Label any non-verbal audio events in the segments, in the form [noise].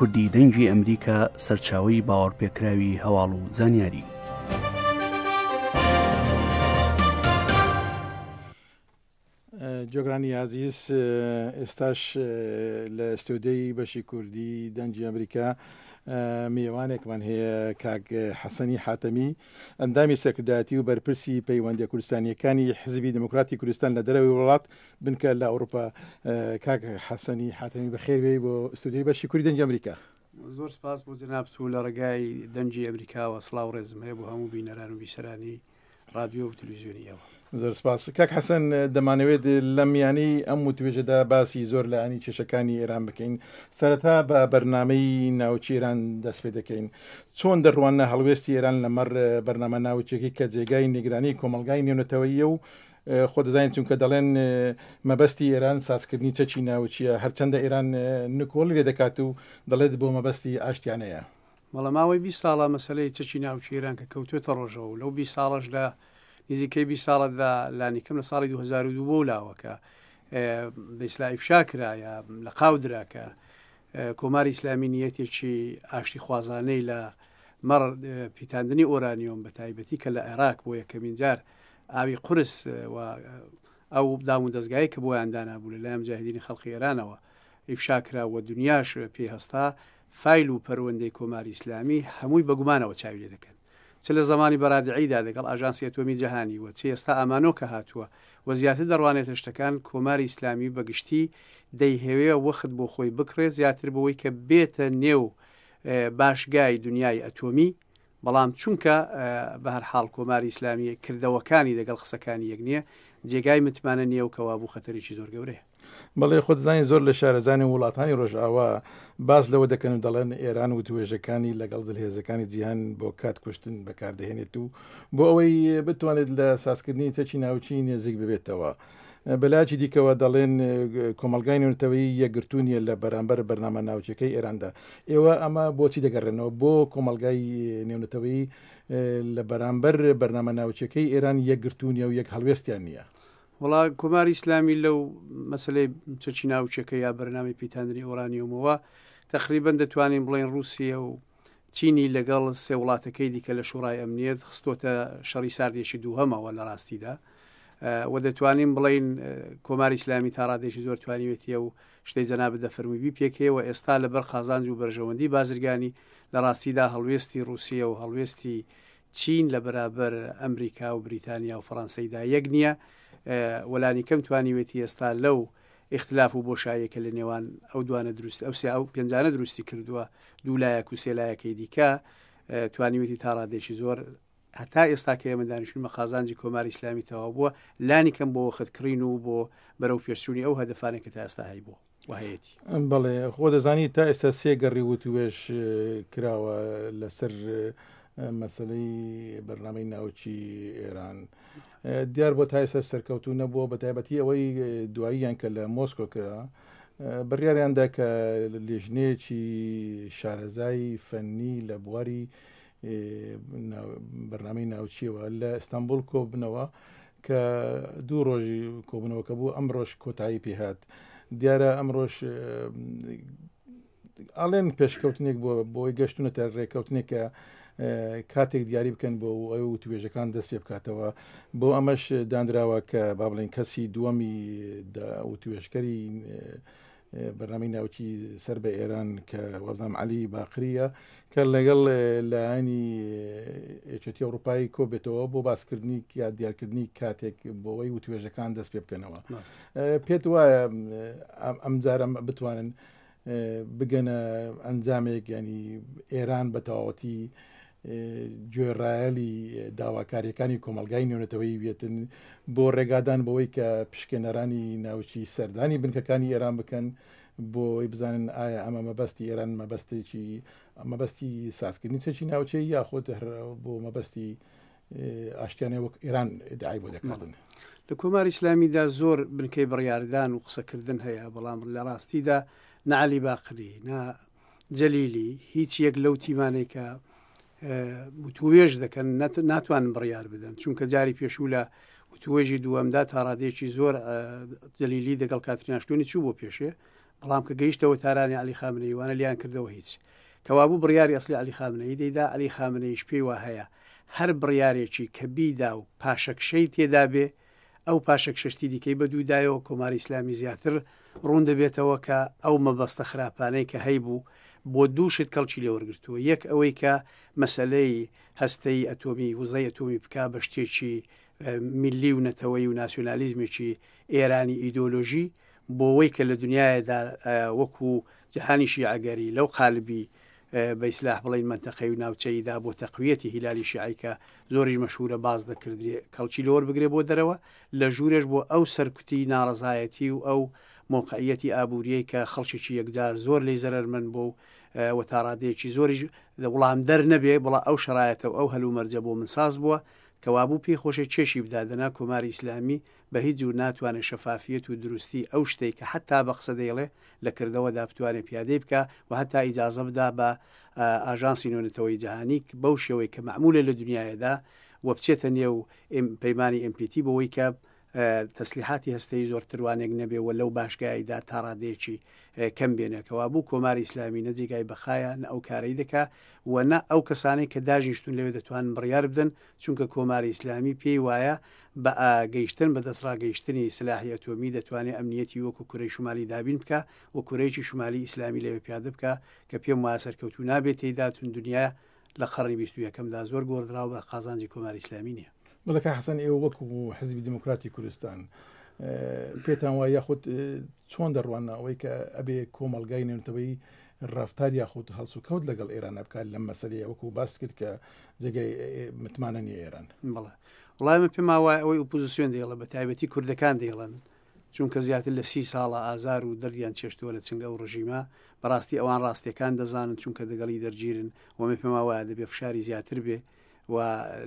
کوردی دەنجی ئەمریکا سەرچاوی باوەڕپێکراوی هەواڵ و زانیاری جۆگرانی عزیز ئێستاش لە ئەستۆدەی بەشی کوردی دەنجی ئەمریکا میێوانێکمان هەیە کاک حەسەنی حاتەمی ئەندامی سەرکردایەتی و بەرپرسی پەیوەندی کوردستانیەکانی حزبی دموکراتی کوردستان لە دەرەوەی وڵات بنکە لە ئەوروپا کاک حەسەنی حاتەمی بەخێوێ بۆ سودی بەشی کوردی دەنج ئەمریکا. زۆر سپاس بۆ جنابسو لە ڕگای دەنجی ئەمریکا و سلااو ڕێزم هەیە بۆ هەموو بینەران و بیسەرانی رادیۆ و تلویزیۆنیەوە. زۆر سپاس کاک حەسەن دەمانەوێت لەم میانی ئەم وتوێژەدا باسی زۆر لە ئەنی کێشەکانی ئێران بکەین سەرەتا بە بەرنمەی ناوچی ئێران دەست پێ دەکەین چۆن دەڕوانە هەڵوێستی ئێران لەمەەر بەرنامە ناوچێکی کە جێگای نیگرانی کۆمەلگای نێونەتەوەیە و خۆ دەزانین چونکە دەڵێن مەبەستی ئێران سازکردنی چەچی ناوچیە هەرچەندە ئێران نکۆلی لێ دەکات و دەڵێت بۆ مەبەستی ئاشتیانەیە. مەڵە ماوەی بی ساڵە مەسلەی چەچی ناوچی ئێران کە کەوتێتە ڕۆژەوە لەو بی ساڵش لە نزیکەی بی ساڵەتدا لانیکەم لە ساڵی 2002 بۆ لاوەکە بەئسلا ئیفشا کرا یا لە قاودرا کە کۆماری ئسلامی نیەتێکی ئاشتی خوازانەی لە مەڕ پیتاندنی ئۆرانیۆم بە تایبەتی کە لە عێراق بۆ یەکەمین جار ئاوی قرس ئەو داون دەستگایی کە بۆیاندانا بوو لە لایەن جاهدینی خەڵقی ئێرانەوە ئیفشا کراوە دنیاش پێ هەستا فیل و پەروەندەی کۆماری ئسلامی هەمووی بەگومانەوە چاوی لێ دەکەن چ لە زمانی بەرادعیدا لەگەڵ ئاژانسی ئەتۆمی جەهانی وە چ ئێستا ئامانۆکە هاتووە وە زیاتر دەڕوانێتە شتەکان کۆماری ئیسلامی بەگشتی دەیهێوەیە وەخت بۆ خۆی بکرێ زیاتر بەوەی کە بێتە نێو باشگای دنیای ئەتۆمی بەڵام چونکە بە هەر حاڵ کۆماری ئیسلامی کردەوەکانی دەگەڵ قسەکانی یەک نییە جێگای متمانە نییە و کەوا بوو خەتەرێکی زۆر گەورەیە بەڵێ خۆت زانانی زۆر لە شارەزانی وڵاتانی ڕۆژاوا باس لەوە دەکەن و دەڵێن ئێران و توێژەکانی لەگەڵ دلهێزەکانی جیهان بۆ کات کوشتن بەکاردەهێنێت و بۆ ئەوەی بتوانێت لە ساسکردنی چەچی ناوچی نێزیک ببێتەوە. بەلاکی دیکەوە دەڵێن کۆمەلگای نونتەوەی یەگرتونیە لە بەرامبەر بەرنامە ناوچەکەی ئێراندا ئێوە ئەمە بۆچی دەگەڕێنەوە بۆ کۆمەلگای نێونەتەوەی لە بەرامبەر بەرنامە ناوچەکەی ئێران یەکگرتونیە و یەک هەلوێستیان نییە. وڵا کۆمار ئیسلامی لەو مەسلەی چچی ناوچەکە یا بەرنامی پیتاندنی ئۆرانیومەوە تقریبن دەتوانین بڵێن رووسە و چینی لەگەڵ سێ وڵاتەکەی دیکە لە شوڕای ئەمنیەت خستۆتە شەڕی ساردێکی دووهەمەوە لە ڕاستیدا و دەتوانین بڵین کۆماری ئسلامی تاڕادێکی زۆر توانیوێتیە و شتەی جەنا بدەفەرمیبی پێکەوە ئێستا لە بەر خازانج و بەرژەوەندی بازرگانی لە ڕاستیدا هەڵوێستی رووسە و هەڵوێستی چین لە بەرابەر ئەمریکا و بریتانیا و فەڕەنسەیدا یەک نییە وەلانی کەم توانیوێتی ئێستا لەو اختلاف و بۆشایەکە لە نێوان ئەو دوانە دروست ئەوسی ئەو پێنجانە دروستی کردووە دوولایەک و سێلایەکەی دیکە توانیوێتی تاڕادێکی زۆر هەتا ئێستا کە ئێمە دانیشتون مە خازانجی کۆماری ئسلامی تەواو بووە لانی کەم بۆ خەتکرین و بۆ بەرەو پێشچوونی ئەو هەدەفانێککە تا ئێستا هەی بوو وهەیەی بەڵێ خۆ دەزانی تا ئێستا سێگەڕی وتوێش کراوە لەسەر مەسلەی بەرنامەی ناوچی ئێران دیار بۆ تای سەر سەرکەوتو نەبووە بە تایبەتی ئەوەی دواییان کە لە مۆسکۆ کرا بڕیاریاندا کە لێژنەیەکی شارەزایی فەنی لە بواری بەرنامەی ناوچیەوە لە ئەستانبول کۆ بنەوە کە دوو ڕۆژی کۆبنەوەکە بوو ئەم ڕۆژ کۆتایی پێهات دیارە ئەم ڕۆژ ئاڵێن پێشکەوتنێک بۆ بۆی گەشتونەتە ڕێککەوتنێکە کاتێک دیاری بکەن بۆ ئەو توێژەکان دەست پێ بکاتەوە بۆ ئەمەش دانراوە کە با بڵێن کەسی دووەمی توێشکەری بەنامی ناوچی سەر بە ئێران کە وەبزانام علی باقریە کە لەگەڵ لایانی ئێچەتی ئەوروپایی کۆبێتەوە بۆ باسکردنی یا دیارکردنی کاتێک بۆەوەی وتوێژەکان دەست پێ بکەنەوە پێت وایە ئەمجارم بتوانن بگەنە ئەنجامێک ینی ئێران بەتەواوەتی گوێڕایەلی داواکاریەکانی کۆمەلگای نوێنێتەوەی بێتن بۆ ڕێگادان بەوەی کە پشکێنەرانی ناوچی سەردانی بنکەکانی ئێران بکەن بۆی بزانن ئایا ئەمە مەبەستی ئێران مەبەستێکی مەبەستی سازکردنی چێکی ناوچەی یاخۆت بۆ مەبەستی ئاشتیانە وەک ئێران داعی بۆ دەکاتن. لە کۆمار ئیسلامیدا زۆر بنکەی بڕیاردان و قسەکردن هەیە بەڵام لە ڕاستیدا نعلی باقری نا جەلیلی هیچ یەک لەو تیمانێکە وتوێژ دەکەن ناتوان بڕیار بدەن چونکە جاری پێشوو لە وتوێژی دووەمدا تاڕادێکی زۆر جلیلی دەگەڵ کاتریناشتونی چوو بۆ پێشێ بەڵام کە گەیشتەوە تارانی علی خامنەی وانە لیان کردەوە هیچ کەوابوو بڕیاری ئەسلی علی خامنەی دەیدا علی خامنەیش پێی وا هەیە هەر بڕیارێکی کە بیدا و پاشەکشەی تێدا بێ ئەو پاشە ششتی دیکەی بە دوودایەوە کۆماری ئسلامی زیاتر ڕوون دەبێتەوە کە ئەو مەبەستە خراپانەی کە هەی بوو بۆ دووشت کەڵکی لێوەرگتووە یەک ئەوەی کە مەسلەی هەستەی ئەتۆمی وزای ئەتۆمی بک بە شتێکی میلی و نەتەوەی و ناسیۆنالیزمێکی ئێرانی ئیدۆلۆژی بۆەوەی کە لە دنیاەدا وەکو جهانیشی ئاگەری لەو قالبی بە ئیسلاح بڵین منتەخەی و ناوچەیدا بۆ تەقویەتی هیلالی شعیکە زۆریش مەشهورە باز دەکردێت کەڵکی لۆر بگرێ بۆ دەرەوە لە ژوورێش بۆ ئەو سەرکوتی ناڕزایەتی و ئەو مۆقعەتی ئابووریەی کە خەڵکیێکی یەکجار زۆر لی زەرەر من بۆ و تاڕادەیەکی زۆریش وڵام دەر نەبێ بڵا ئەو شرایەتەوە ئەو هەلومەرجە بۆ من ساز بووە کەوابوو پێی خۆشە چێشی بدادەنا کۆماری ئیسلامی بە هیچ جوور ناتوانێت شەفافیت و دروستی ئەو شتێک کە حتا بە قسە دەیڵێ لەکردەوە دابتوانێت پیادەی بکە و هەتا ئیجاازە بدا بە ئاژانسی نوێنێتەوەی جیهانی بەو شێوەی کە معمولە لە دنیاەدا وە بچێتە نێو پەیمانی ئەمپیتی بەوەی کە تەسلیحاتی هەستەی زۆر تروانێک نەبێەوە لەو باشگایدا تاڕادێکی کەم بێنەکەوا بوو کۆماری ئسلامی نەجیگای بەخایە نە ئەو کارەی دکا و نە ئەو کەسانی کە داژیشتون لەوێ دەتوان بڕیار بدەن چونکە کۆماری ئسلامی پێی وایە بە گەیشتن بە دەسڕاگەیشتنی سلاحی ئەتۆمی دەتوانێت ئەمنیەتی وەکو کوڕی شمالی دابین بکە و کوڕێکی شمالی ئیسلامی لەوێ پیاده بکە کە پێم واسەرکەوتو نابێت تێداتون دنیا لە خەڕی بیست یەکەمدا زۆر گۆدرراوە بە قازانجی کۆماری ئسلامی نیە بڵەکە حەسەن ئێوە وەکو حزبی دموکراتی کوردستان پێتان وای یاخود چۆن دەڕوانە ئەوەی کە ئەبێ کۆمەلگای نێنتەوەی ڕفتار یاخود هەڵس و کەوت لەگەڵ ئێران بکات لەم مەسەری وەکو باس کرد کە جێگەی متمانە نیە ئێران بڵێ وڵایمە پێم وای ئەوەی ئوپۆزیسیۆن دێڵە بە تایبەتی کوردەکان دێڵن چونکە زیاتر لە سی ساڵە ئازار و دەریان چێشتووە لە چنگە و ڕژیمە بەڕاستی ئەوان ڕاستیەکان دەزانن چونکە دەگەڵی دەرگیرن وەمە پێما وایە دەبێ فشاری زیاتر بێ و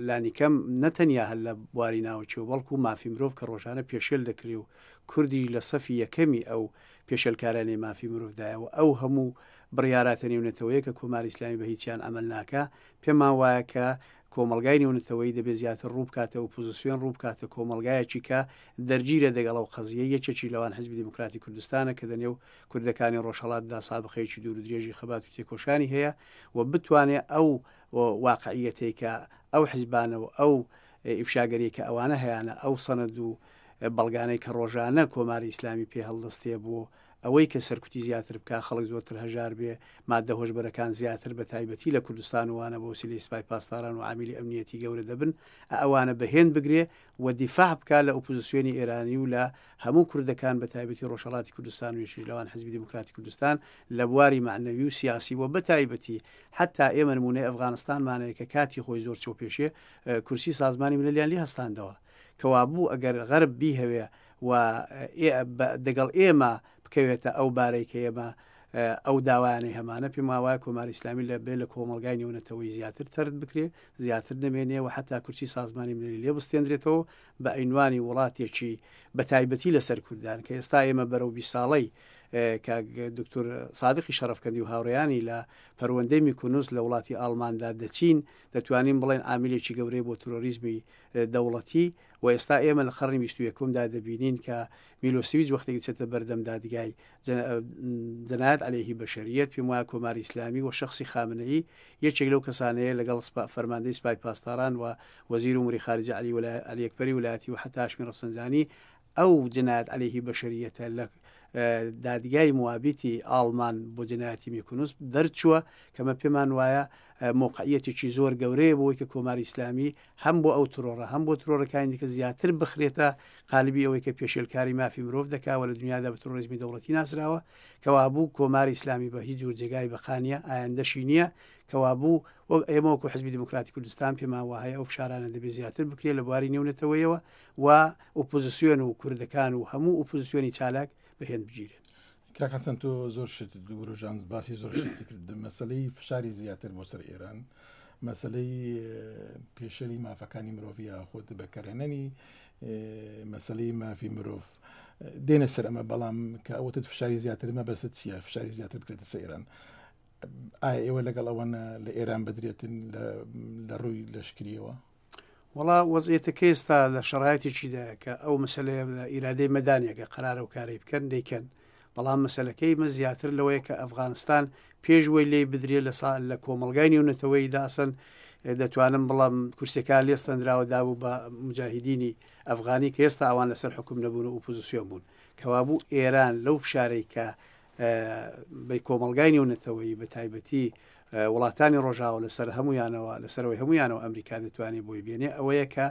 لانیکەم نەتەنیا هەل لە بواری ناوچی و بەڵکو و مافی مرۆڤ کە ڕۆژانە پێشێل دەکری و کوردی لە سەفی یەکەمی ئەو پێشلکارانی مافی مرۆڤدایەوە ئەو هەموو بڕیاراتەنی ونەتەوەی کە کۆماری ئسلامی بە هیچیان ئەمەل ناکە پێمان وایە کە کۆمەلگای نونەتەوەی دەبێ زیاتر ڕووبکاتە و پوزیسیۆن ڕووبکاتە کۆمەلگایەکی کە دەرگیرە دەگەڵ و قەزیە یەکێکی لەوان حزبی دموکراتی کوردستانە کە دەنێو کوردەکانی ڕۆژهڵاتدا سابخەیەکی دوور درێژی خەبات و تێکۆشانی هەیە و بتوانێت ئەو واقعیەتێککە ئەو حیزبانەوە ئەو ئیفشاگەری کە ئەوانە هەیەە ئەو سەند و بەڵگانەی کە ڕۆژانە کۆماری ئیسلامی پێ هەڵدەستێ بۆ ئەوەی کە سەرکوتی زیاتر بکە خەڵک زۆرتر هەژار بێ مادە هۆشبەرەکان زیاتر بە تایبەتی لە کوردستان وانە بۆ سیلی سپای پاسداران و عامیلی ئەمنیەتی گەورە دەبن ئەوانە بەهێن بگرێ و دیفاع بکە لە ئۆپوزیسیۆنی ئێرانی و لە هەموو کوردەکان بە تایبەتی ڕۆژەڵاتی کوردستان وێشی لەوان حزبی دموکراتی کوردستان لە بواری معنەوی و سیاسی و بە تایبەتی حتا ئێمە نمونەی ئەفغانستانمانەیە کە کاتی خۆی زۆر چۆ پێشێ کورسی سازمانی منەلیان لی هەستاندەوە کەوا بوو ئەگەر غەرب بی هەوێ و دەگەڵ ئێمە بکەوێتە ئەو بارێکەیە بە ئەو داوایانەی هەمانە پێم ماوایە کۆمار ئسلامی لە بێ لە کۆمەلگای نێونەتەوەی زیاتر ترد بکرێ زیاتر نمێنێەوە حتا کورسی سازمانی منری لێ بستێنرێتەوە بە عینوانی وڵاتێکی بەتایبەتی لەسەر کوردان کە ئێستا ئێمە بەرەو بی ساڵی دکتور سادقی شەرفکەندی و هاوڕیانی لە پەروەندەی میکونوس لە وڵاتی ئالماندا دەچین دەتوانین بڵێن ئامیلێکی گەورەی بۆ تۆریزمی دەوڵەتی و ئێستا ئێمە لە خەڕی میشتویەکەمدا دەبینین کە میلۆسیویج وەختێک چێتە بەردەم دادگای جەنایەت عليهەیهی بەشریت پێم وایە کۆماری ئسلامی و شخصی خامنەی یەکێک لەو کەسانەیە لەگەڵ فەرماندەی سپای پاسداران و وەزیر و مری خارجی علی ولا علیەکپەری ولاتی و حتاشمی ڕفسەنجانی ئەو جنایەت عليهەیهی بەشریەتە لە دادگای موابیتی ئاڵمان بۆ جنایەتی میکونوس دەرچووە کەمە پێمان وایە مۆقعەتێکی زۆر گەورەیە بۆی کە کۆماری ئسلامی هەم بۆ ئەو ترۆڕە هەم بۆ ترۆڕەکانی دیکە زیاتر بخرێتە قالبی ئەوەی کە پێشێلکاری مافی مرۆڤ دەکاوە لە دنیادا بە تۆریزمی دەوڵەتی ناسراوە کەوابوو کۆماری ئسلامی بە هیچ جور جێگای بەخانە ئایندەشی نییە کەوابوو وەک ئێمەوەکو حزبی دموکراتی کوردستان پێماوەهەیە ئەو شارانە دەبێت زیاتر بکرێت لە بواری نێونەتەوەیەوە و ئۆپۆزیسیۆن و کوردەکان و هەموو ئۆپۆزیسیۆنی چالاک بەهێن بگیرێن کاکەسەن تۆ زۆر شت دوورژان باسی زۆر کرد مەسلەی فشاری زیاتر بۆ سەر ئێران مەسلەی پێشەلی مافەکانی مرۆڤ یاخۆت بەکەرێنەری مەسلەی مافی مرۆڤ دێنە سەر ئەمە بەڵام کە ئەوتت فشاری زیاتر مە بەست چییە فشاری زیاتر بکرێتە سە ئێران ئایا ئێوە لەگەڵ ئەوەنە لە ئێران بدرێتن لە ڕووی لەشکریەوە وڵا وەزیێتەکە ئێستا لە شڕایەتێکیدا کە ئەو مسلەیە ئیرادەی مەدانێکە قرارە و کاری بکەن دەیکەن بەڵام مەسلەکەی مە زیاتر لەوەیە کە ئەفغانستان پێشوەی لێ بدرێ لە سال لە کۆمەلگای نیونەتەوەی داسن دەتوانم بڵام کورسەکان لێستەنراوە دابوو بە مجاهدینی ئەفغانی کە ئێستا ئەوان لەسەر حکوم نەبوون و ئوپۆزیسیۆن بوون کەوابوو ئێران لەو فشارێک کە بە کۆمەلگای نیونەتەوەی بە تایبەتی وڵاتانی ڕۆژاو لەسەر هەمویانەوە لەسەرەوەی هەمویانەوە ئەمریکا دەتوانێت بۆی بێنێ ئەوەیە کە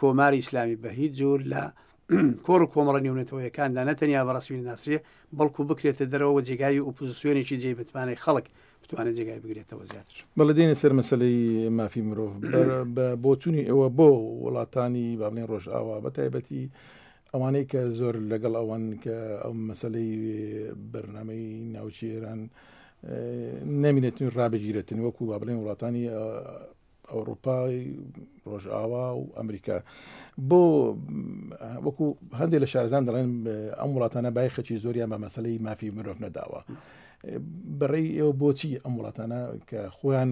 کۆماری ئیسلامی بە هیچ جۆر لە [clears throat] کۆڕ کۆمەڵە نیونەتەوەیەکاندا نەتەنیا بەڕسمی ناسریە بەڵکو بکرێتە دەرەوە جێگای ئوپۆزیسیۆنێکی جێ بتوانێت خەڵک بتوانێت جێگای بگرێتەوە زیاتر بەڵە دێنە سەر مەسلەی مافی مرۆڤ بۆچوونی ئەوە بۆ وڵاتانی بابلین ڕۆژئاوا بە تایبەتی ئەوانەی کە زۆر لەگەڵ ئەوان کە ئەو مەسلەی بەرنمەی ناوچێران. نامینێتین ڕابگیرێتن وەکو با بڵێن وڵاتانی ئەوروپای ڕۆژئاوا و ئەمریکا بۆ وەکو هەندێک لە شارزان دەڵێن ئەم وڵاتانە بای خەچی زۆریان بە مەسلەی مافی مرۆڤ نەداوە. بەڕێی ئێوە بۆچی ئەم وڵاتانە کە خۆیان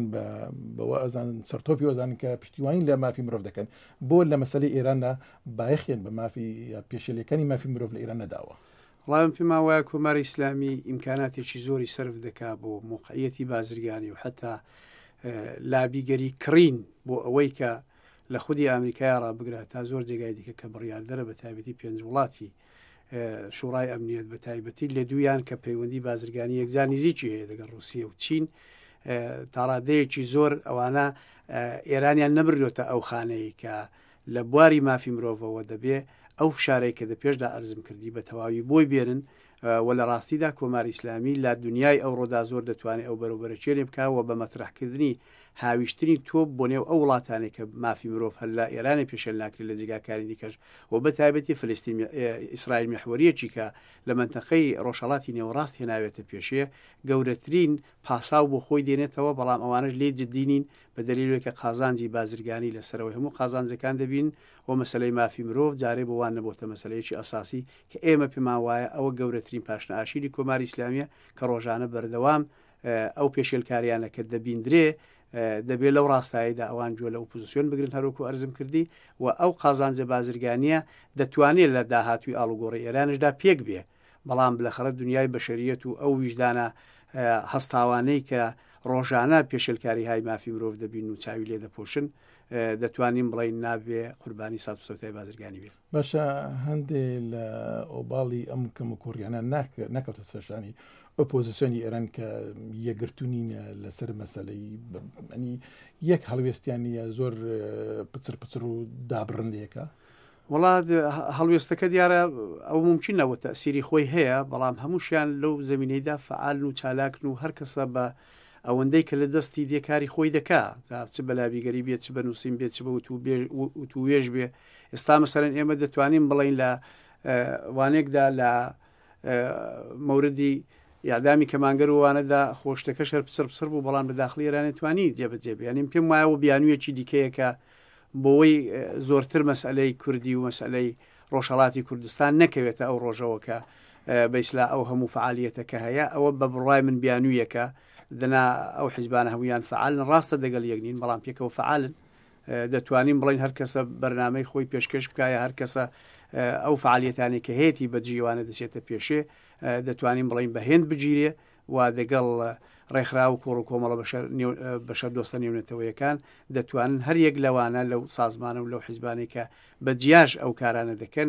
بەوە ئەزان سەرتۆپی وەزان کە پشتیوانی لە مافی مرۆڤ دەکەن بۆ لە مەسلەی ئێراندا بایخێن بە مافی پێشلەکانی مافی مرۆڤ لە ئێران نەداوە. ڕاوم پێما وایە کۆمار ئیسلامی ئیمکاناتێکی زۆری سرف دەکا بۆ موقعەتی بازرگانی و حتا لابیگەری کڕین بۆ ئەوەی کە لە خودی ئەمریکای ڕابگرات تا زۆر جێگای دیکە کە بڕیاردەرە بە تایبەتی پێنج وڵاتی شوڕای ئەمنیەت بە تایبەتی لە دویان کە پەیوەندی بازرگانی یەکزانی زییکی هەیە دەگەر رووسیە و چین تاڕادەیەکی زۆر ئەوانە ئێرانیان نەبردوێتە ئەو خانەیە کە لە بواری مافی مرۆڤەوە دەبێ ئەو فشارەیە کە دە پێشدا ئەرزم کردی بە تەواوی بۆی بێرن وە لە ڕاستیدا کۆماری ئسلامی لا دنیای ئەو ڕۆدا زۆر دەتوانێت ئەو بەرەوبەرە چێنێ بکە و بە مەترحکردنی هاویشتنی تۆ بۆ نێو ئەو وڵاتانی کە مافی مرۆڤ هەلا ئێرانی پێشل ناکرێت لە جگاکاری دیکەش و بە تایبەتی فلستین ئیسرائیل میحوەریەکی کە لە منتەقەی ڕۆژەڵاتی نێوەڕاست هێناوێتە پێشەیە گەورەترین پاساو بۆ خۆی دێنێتەوە بەڵام ئەوانش لێ جدینین بە دەلیلوێککە قازانجی بازرگانی لەسەرەوەی هەموو قازانجەکان دەبین و مەسلەی مافی مرۆڤ جارێ بۆوان نەبووتە مەسلەیەکی ئەساسی کە ئێمە پێما وایە ئەوە گەورەترین پاشنە ئاشیری کۆماری ئسلامیە کە ڕۆژانە بەردەوام ئەو پێشێلکاریانە کە دەبیندرێ دەبێت لەو ڕاستاییدا ئەوان جووە لە ئۆپۆزیسیۆن بگرن هەروکو ئەرزم کردی و ئەو قازانجە بازرگانیە دەتوانێت لە داهاتوی ئاڵگۆڕی ئێرانشدا پێک بێ بەڵام لەخرە دنیای بەشریەت و ئەو ویژدانە هەستاوانەی کە ڕۆژانە پێشلکاری های مافی مرۆڤ دەبین و چاوی لێ دەپۆشن دەتوانین بڵین نابێ قوربانی ساسەی بازرگانی بێت بەشە هەندێ لە ئۆباڵی ئەم کەم و کوڕیانە نەکەوتە سەشانی ئۆپۆزیسیۆنی ئێران کە یەگرتوونینە لەسەر مەسلەی ئەنی یەک هەڵوێستیانە زۆر پچر پچر و دابڕندەکە. وڵات هەڵوێستەکە دیارە ئەو ممکنەوە تەسیری خۆی هەیە بەڵام هەمووشیان لەو زمینەیدا فعال و چالاکن و هەر کەسە بە ئەوەندەی کە لە دەستی دێکاری خۆی دەکا چ بەلابیگەری بێت چ بنووسین بێت چ بە تو وێژ بێ ئێستا مەسەرەن ئێمە دەتوانین بڵین لە وانێکدا لە مەوردی یادامی کەمانگەر وانەدا خۆشتەکە شەر پسەر پسەر بوو بەڵام بە داخلی ێرانێتوانی جێبەجێبی یانیم پێم وایەوە بیانویەکی دیکەیەکە بۆەوەی زۆرتر مەسلەی کوردی و مەسلەی ڕۆژهڵاتی کوردستان نەکەوێتە ئەو ڕۆژەوەکە بەیسلا ئەو هەموو فعالیەتەکە هەیە ئەوە بە بڕای من بیانویەکە دەنا ئەو حیزبانە هەمویان فعالن ڕاستە دەگەل یەکنین بەڵام پێکەوە فعالن دەتوانین بڵین هەر کەسە بەرنمەی خۆی پێشکەش بکایە هەر کەسە ئەو فعالیتانی کە هەیەی بە جیوانە دەچێتە پێشێ دەتوانین بڵین بەهێند بگیرێ و دەگەڵ ڕێکخرا و کۆڕ و کۆمەڵە بەشە دۆستە نێونێتەوەیەکان دەتوانن هەر یەک لەوانە لەو سازمانە و لەو حیزبانی کە بە جیاش ئەو کارانە دەکەن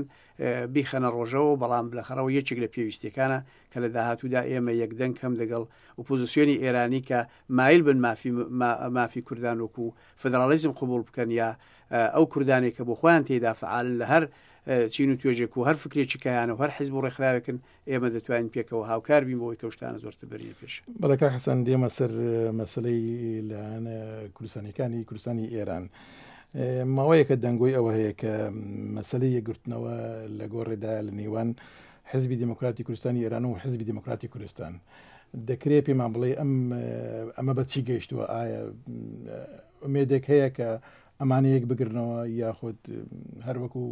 بیخەنە ڕۆژەوە بەڵام بلەخەرەوە یەکێک لە پێویستەکانە کە لە داهاتوودا ئێمە یەکدەنگ کەم دەگەڵ ئۆپۆزیسیۆنی ئێرانی کە مایل بن مافی کوردان وەکو و فدرالیزم قوبول بکەن یا ئەو کوردانی کە بۆ خۆیان تێدا فعال لە هەر چین و توێژێک و هەر فکرێکی کایانە هەر حیز بۆ ڕێکخراوەکەن ئێمە دەتوانین پێکەوە هاوکار بیمەوەی کەشتانە زۆرتە بەری پێش بەڵەکە حەسەن دێمە سەر مەسلەی لەیانە کوردستانەکانی کوردستانی ئێران. ماوەیەکە دەنگۆی ئەوە هەیە کە مەسلەی یەگرتنەوە لە گۆڕێدا لە نێوان حزبی دموکراتی کوردستانی ئێران و حزبی دموکراتی کوردستان دەکرێت پێمان بڵێ ئەم ئەمە بەچی گەیشتووە ئایا ئومێدێک هەیە کە ئەمانەیەک بگرنەوە یاخود هەروەکو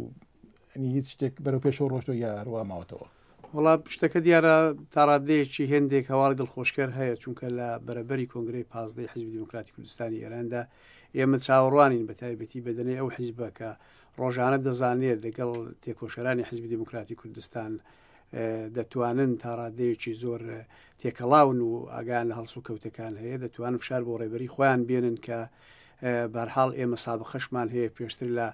ئەنی هیچ شتێک بەرەو پێشەوە ڕۆشتۆ یارواماوەتەوە وڵا شتەکە دیارە تاڕادەیەکی هێندێک هەواڵی دڵخۆشکەر هەیە چونکە لە بەرەبەری کۆنگری پازدەی حزبی دموکراتی کوردستانی ئێراندا ئێمە چاوەڕوانین بەتایبەتی بەدەنەی ئەو حیزبە کە ڕۆژانە دەزانێت لەگەڵ تێکۆشەرانی حزبی دموکراتی کوردستان دەتوانن تاڕادەیەکی زۆر تێکەڵاون و ئاگان لە هەڵسو کەوتەکان هەیە دەتوان فشار بۆ ڕێبەری خۆیان بێنن کە بەرحاڵ ئێمە سابقەشمان هەیە پێشتر لە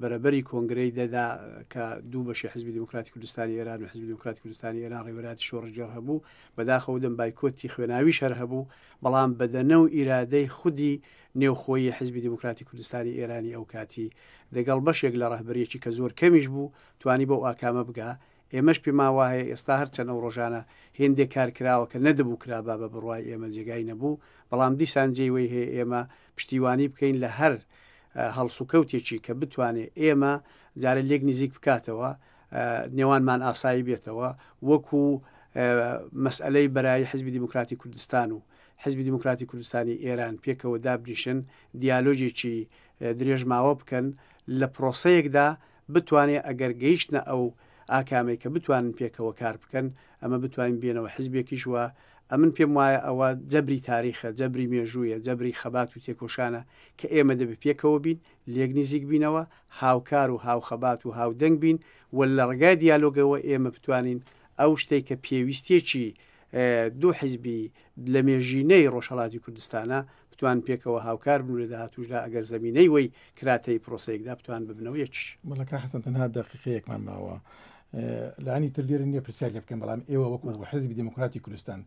بەرەبەری کۆنگرەی دەدا کە دوو بەشی حزبی دموکراتی کوردستانی ئێران و حزبی دموکراتی کوردستانی ئێران ڕێبەراتی شۆڕژێر هەبوو بەداخەو دەم بایکۆتی خوێناوی شەر هەبوو بەڵام بەدەنە و ئیرادەی خودی نێوخۆی حزبی دموکراتی کوردستانی ئێرانی ئەو کاتی دەگەڵ بەشێک لە ڕاهبەرەکی کە زۆر کەمیش بوو توانی بەو ئاکامە بگا ئێمەش پێماواهەیە ئێستا هەرچەنە و ڕۆژانە هێندێک کارکراوە کە نەدەبوو کرابا بە بڕوای ئێمە جێگای نەبوو بەڵام دیسان جێوەی هەیە ئێمە پشتیوانی بکەین لە هەر هەڵسوکەوتێکی کە بتوانێت ئێمە جارە لێک نزیک بکاتەوە نێوانمان ئاسایی بێتەوە وەکو مەسئلەی بەرای حزبی دیموکراتی کوردستان و حزبی دیموکراتی کوردستانی ئێران پێکەوە دابنیشن دیالۆژێکی درێژماوە بکەن لە پرۆسەیەکدا بتوانێت ئەگەر گەیشتە ئەو ئاکامێک کە بتوانن پێکەوە کار بکەن ئەمە بتوانین بێنەوە حزبێکیشوە ئەمن پێم وایە ئەوە جەبری تاریخە جەبری مێژوویە جەبری خەبات و تێکۆشانە کە ئێمە دەبێت پێکەوە بین لێک نزیک بینەوە هاوکار و هاوخەبات و هاودەنگ بین و لە ڕگای دیالۆگەوە ئێمە بتوانین ئەو شتێک کە پێویستێکی دوو حیزبی لە مێژینەی ڕۆژهڵاتی کوردستانە بتوان پێکەوە هاوکار بوو لە داهاتوشدا ئەگەر زمینەی وی کراتەی پرۆسەیەکدا بتوان ببنەوە یەک مەلەکە حەسەن تەنها دەقیقەیەکمان ماوە. لانی تر لێرە نیە پرسیار لێ بکەم بەڵام ئێوە وەکو حزبی دموکراتی کوردستان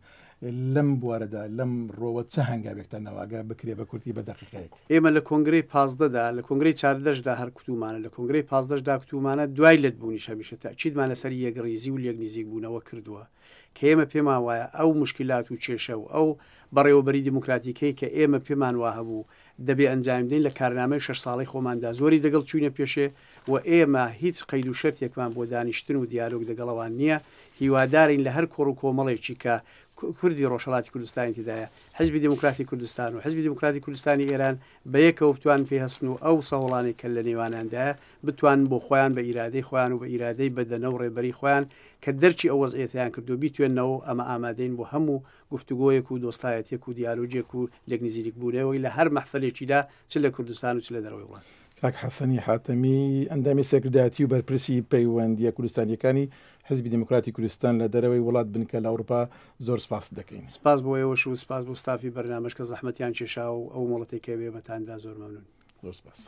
لەم بوارەدا لەم ڕۆوە چه هەنگاوێکتان ناواگە بکرێ بە کورتی بە دەقیقەیە ئێمە لە کۆنگرەی پازدەدا لە کۆنگرەی چاردەشدا هەر کوتومانە لە کۆنگرەی پازدەشدا کوتومانە دوای لێت بوونی شەمیشە چیتمان لەسەر یەگڕیزی و لێک نزیک بوونەوە کردووە کە ئێمە پێما وایە ئەو مشکلات و کێشە و ئەو بەڕێوەبەری دموکراتیکەی کە ئێمە پێمان وا هەبوو دەبێ ئەنجامدەین لە کارنامەی شش ساڵی خۆماندا زۆری دەگەڵ چوینە پێشێ و ئێمە هیچ قەید و شەرتێکمان بۆ دانیشتن و دیالۆگ دەگەڵەوان نییە هیوادارین لە هەر کۆڕ و کۆمەڵێکی کە کوردی ڕۆژهڵاتی کوردستانی تدایە حزبی دموکراتی کوردستان و حزبی دموکراتی کوردستانی ئێران بە یەکەوە بتوان پێ هەستن و ئەو ساوڵانی کە لە نێواناندایە بتوان بۆ خۆیان بە ئیرادەی خۆیان و بە ئیرادەی بەدەنە و ڕێبەری خۆیان کە دەرچی ئەو وەزئێتیان کردو بیتوێنەوە ئەمە ئامادەین بۆ هەموو گفتوگۆیەک و دۆستایەتێک و دیالۆجێک و لەگنیزیریک بوونەوەی لە هەر مەحفلێکیدا چ لە کوردستان و چ لە دەرەوەی وڵات. کاک حەسەنی حاتەمی ئەندامی سەکرداتی و بەرپرسی پەیوەندیە کوردستانیەکانی حزبی دموکراتی کوردستان لە دەرەوەی وڵات بنکە لە ئەوروپا زۆر سپاس دەکەین سپاس بۆ ئێوەش و سپاس بۆ ستافی بەرنامەشکە زەحمەتیان کێشا و ئەو مڵەتێکەوێ بەتاندا زۆر مەمنون زۆر سپاس.